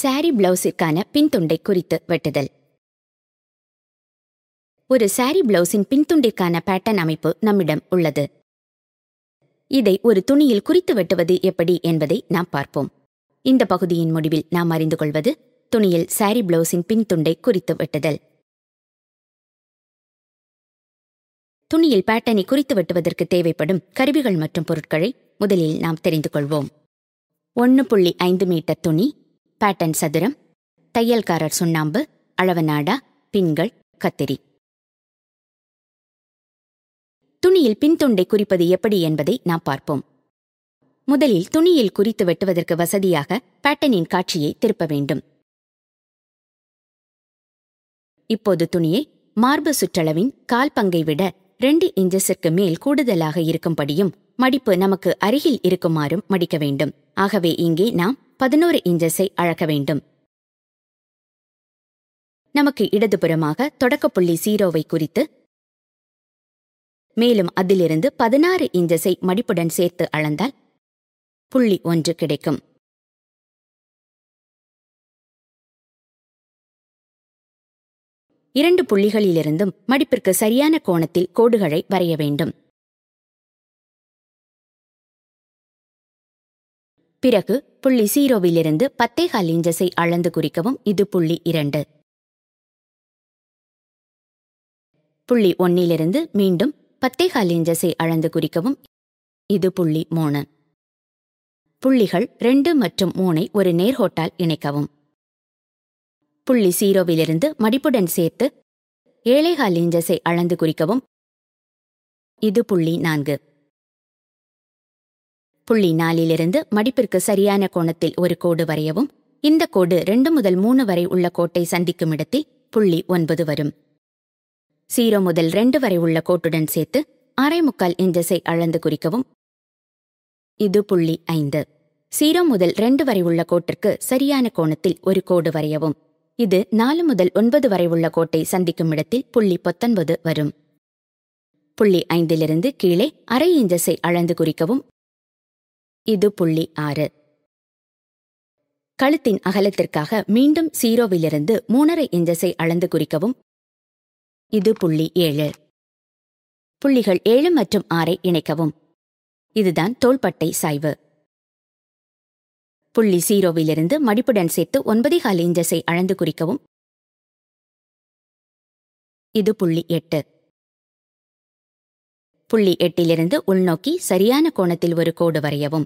sorry பிளவுஸிற்கான பின்துண்டை குறித்து வெட்டுதல் ஒரு சாரி பிளவுஸின் பின்துண்டிற்கான பேட்டர்ன் அமைப்பு நம்மிடம் உள்ளது இதை ஒரு துணியில் குறித்து வெட்டுவது எப்படி என்பதை நாம் பார்ப்போம் இந்த பகுதியின் முடிவில் நாம் அறிந்து கொள்வது துணியில் சாரி பிளவுஸின் பின்துண்டை குறித்து வெட்டுதல் துணியில் பேட்டனை குறித்து வெட்டுவதற்கு தேவைப்படும் கருவிகள் மற்றும் பொருட்களை முதலில் நாம் தெரிந்து கொள்வோம் ஒன்று புள்ளி ஐந்து மீட்டர் துணி பேட்டன் சதுரம் தையல்காரர் சுண்ணாம்பு அளவநாடா பின்கள் கத்திரி துணியில் பின்துண்டை குறிப்பது எப்படி என்பதை நாம் பார்ப்போம் முதலில் துணியில் குறித்து வெட்டுவதற்கு வசதியாக பேட்டனின் காட்சியை திருப்ப வேண்டும் இப்போது துணியை மார்பு சுற்றளவின் கால் பங்கை விட ரெண்டு இன்ஜஸிற்கு மேல் கூடுதலாக இருக்கும்படியும் மடிப்பு நமக்கு அருகில் இருக்குமாறும் மடிக்க வேண்டும் ஆகவே இங்கே நாம் பதினோரு இன்ஜஸை அழக்க வேண்டும் நமக்கு இடதுபுறமாக தொடக்கப்புள்ளி சீரோவை குறித்து மேலும் அதிலிருந்து பதினாறு இன்ஜஸை மடிப்புடன் சேர்த்து அளந்தால் புள்ளி ஒன்று கிடைக்கும் இரண்டு புள்ளிகளிலிருந்தும் மடிப்பிற்கு சரியான கோணத்தில் கோடுகளை வரைய வேண்டும் பிறகு புள்ளி சீரோவிலிருந்து பத்தேகால் இன்ஜஸை அளந்து குறிக்கவும் இது புள்ளி இரண்டு புள்ளி ஒன்னிலிருந்து மீண்டும் பத்தேகால் இன்ஜஸை அளந்து குறிக்கவும் இது புள்ளி மூணு புள்ளிகள் ரெண்டு மற்றும் மூனை ஒரு நேர்கோட்டால் இணைக்கவும் புள்ளி சீரோவிலிருந்து மடிப்புடன் சேர்த்து ஏழைகால் இன்ஜஸை அளந்து குறிக்கவும் இது புள்ளி நான்கு புள்ளி நாலிலிருந்து மடிப்பிற்கு சரியான கோணத்தில் ஒரு கோடு வரையவும் இந்த கோடு ரெண்டு முதல் மூணு வரை உள்ள கோட்டை சந்திக்கும் இடத்தில் புள்ளி ஒன்பது வரும் சீரோ முதல் ரெண்டு வரை உள்ள கோட்டுடன் சேர்த்து அரை முக்கால் இன்ஜஸை அளந்து குறிக்கவும் இது புள்ளி ஐந்து சீரோ முதல் ரெண்டு வரை உள்ள கோட்டிற்கு சரியான கோணத்தில் ஒரு கோடு வரையவும் இது நாலு முதல் ஒன்பது வரை உள்ள கோட்டை சந்திக்கும் இடத்தில் புள்ளி பத்தொன்பது வரும் புள்ளி ஐந்திலிருந்து கீழே அரை இன்ஜஸை அளந்து குறிக்கவும் இது புள்ளி ஆறு கழுத்தின் அகலத்திற்காக மீண்டும் சீரோவிலிருந்து மூணரை இன்ஜஸை அளந்து குறிக்கவும் இது புள்ளி ஏழு புள்ளிகள் ஏழு மற்றும் ஆறை இணைக்கவும் இதுதான் தோள்பட்டை சாய்வு புள்ளி சீரோவிலிருந்து மடிப்புடன் சேர்த்து ஒன்பதே கால் இன்ஜஸை அளந்து குறிக்கவும் இது புள்ளி எட்டு புள்ளி எட்டிலிருந்து உள்நோக்கி சரியான கோணத்தில் ஒரு கோடு வரையவும்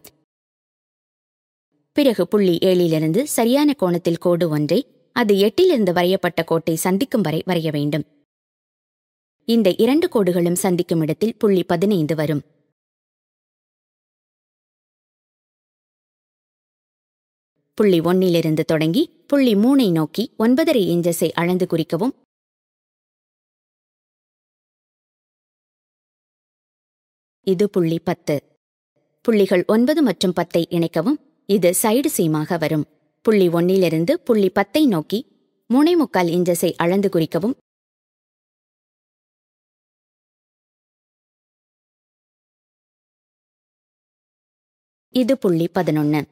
பிறகு புள்ளி ஏழிலிருந்து சரியான கோணத்தில் கோடு ஒன்றை அது எட்டிலிருந்து வரையப்பட்ட கோட்டை சந்திக்கும் வரை வரைய வேண்டும் இந்த இரண்டு கோடுகளும் சந்திக்கும் இடத்தில் புள்ளி பதினைந்து வரும் புள்ளி ஒன்னிலிருந்து தொடங்கி புள்ளி மூனை நோக்கி ஒன்பதரை இன்ச்சஸை அளந்து குறிக்கவும் இது புள்ளி பத்து புள்ளிகள் ஒன்பது மற்றும் பத்தை இணைக்கவும் இது சைடு சீமாக வரும் புள்ளி ஒன்னிலிருந்து புள்ளி பத்தை நோக்கி முனை முக்கால் இன்ஜஸை அளந்து குறிக்கவும் இது புள்ளி பதினொன்று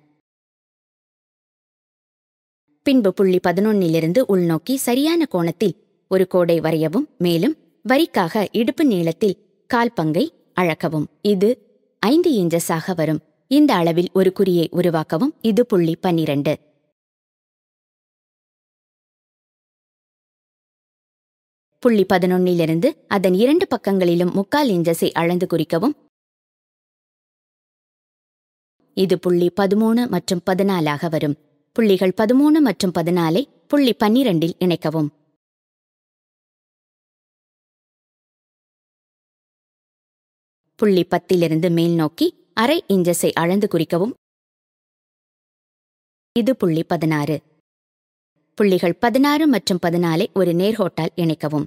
பின்பு புள்ளி பதினொன்னிலிருந்து உள்நோக்கி சரியான கோணத்தில் ஒரு கோடை வரையவும் மேலும் வரிக்காக இடுப்பு நீளத்தில் கால் பங்கை அழக்கவும் இது ஐந்து இன்ஜஸாக வரும் இந்த அளவில் ஒரு குறியை உருவாக்கவும் இது புள்ளி பன்னிரண்டு புள்ளி பதினொன்னிலிருந்து அதன் இரண்டு பக்கங்களிலும் முக்கால் இன்ஜஸை அளந்து குறிக்கவும் இது புள்ளி பதிமூணு மற்றும் பதினாலாக வரும் புள்ளிகள் பதிமூணு மற்றும் பதினாலை புள்ளி பன்னிரண்டில் இணைக்கவும் புள்ளி பத்திலிருந்து மேல் நோக்கி அரை இன்ஜஸை அளந்து குறிக்கவும் இது புள்ளி பதினாறு புள்ளிகள் பதினாறு மற்றும் பதினாலை ஒரு நேர்கோட்டால் இணைக்கவும்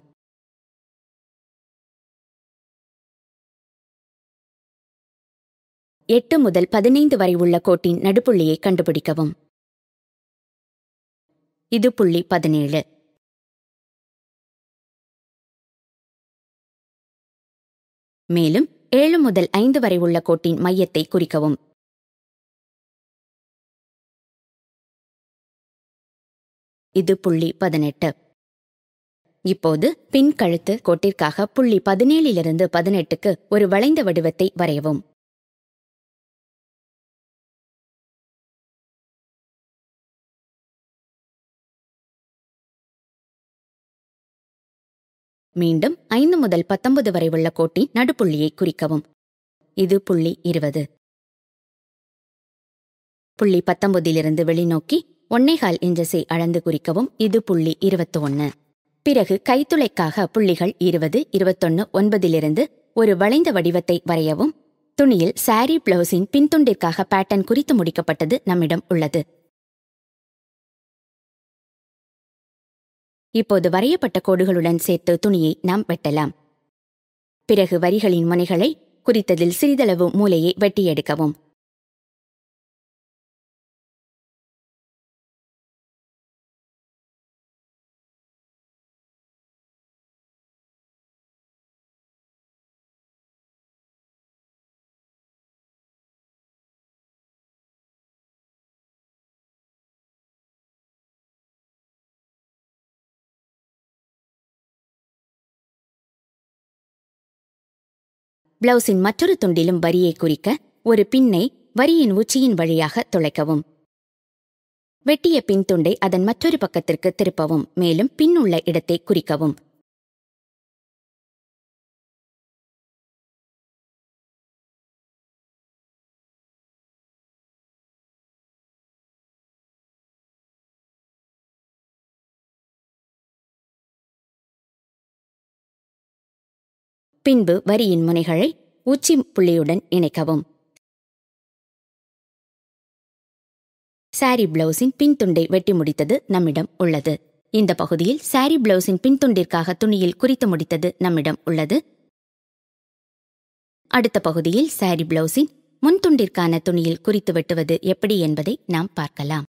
எட்டு முதல் பதினைந்து வரை உள்ள கோட்டின் நடுப்புள்ளியை கண்டுபிடிக்கவும் இது புள்ளி பதினேழு மேலும் ஏழு முதல் ஐந்து வரை உள்ள கோட்டின் மையத்தை குறிக்கவும் இது புள்ளி பதினெட்டு இப்போது பின் கழுத்து கோட்டிற்காக புள்ளி பதினேழிலிருந்து பதினெட்டுக்கு ஒரு வளைந்த வடிவத்தை வரையவும் மீண்டும் ஐந்து முதல் பத்தொன்பது வரை உள்ள கோட்டின் நடுப்புள்ளியை குறிக்கவும் இது புள்ளி இருபது புள்ளி பத்தொன்பதிலிருந்து வெளிநோக்கி ஒன்னேகால் இன்ஜசை அளந்து குறிக்கவும் இது புள்ளி இருபத்தி ஒன்று பிறகு கைத்துளைக்காக புள்ளிகள் இருபது இருபத்தொன்னு ஒன்பதிலிருந்து ஒரு வளைந்த வடிவத்தை வரையவும் துணியில் சாரி பிளவுஸின் பின்துண்டிற்காக பேட்டர்ன் குறித்து முடிக்கப்பட்டது நம்மிடம் உள்ளது இப்போது வரையப்பட்ட கோடுகளுடன் சேர்த்து துணியை நாம் வெட்டலாம் பிறகு வரிகளின் முனைகளை குறித்ததில் சிறிதளவு மூலையை வெட்டி எடுக்கவும் பிளவுஸின் மற்றொரு துண்டிலும் வரியை குறிக்க ஒரு பின்னை வரியின் உச்சியின் வழியாக துளைக்கவும் வெட்டிய பின் துண்டை அதன் மற்றொரு பக்கத்திற்கு திருப்பவும் மேலும் பின் உள்ள இடத்தை குறிக்கவும் பின்பு வரியின் முனைகளை உச்சி புள்ளியுடன் இணைக்கவும் சாரி பிளவுஸின் பின்துண்டை வெட்டி முடித்தது நம்மிடம் உள்ளது இந்த பகுதியில் சாரி பிளவுஸின் பின்துண்டிற்காக துணியில் குறித்து முடித்தது நம்மிடம் உள்ளது அடுத்த பகுதியில் சாரி பிளவுஸின் முன்துண்டிற்கான துணியில் குறித்து வெட்டுவது எப்படி என்பதை நாம் பார்க்கலாம்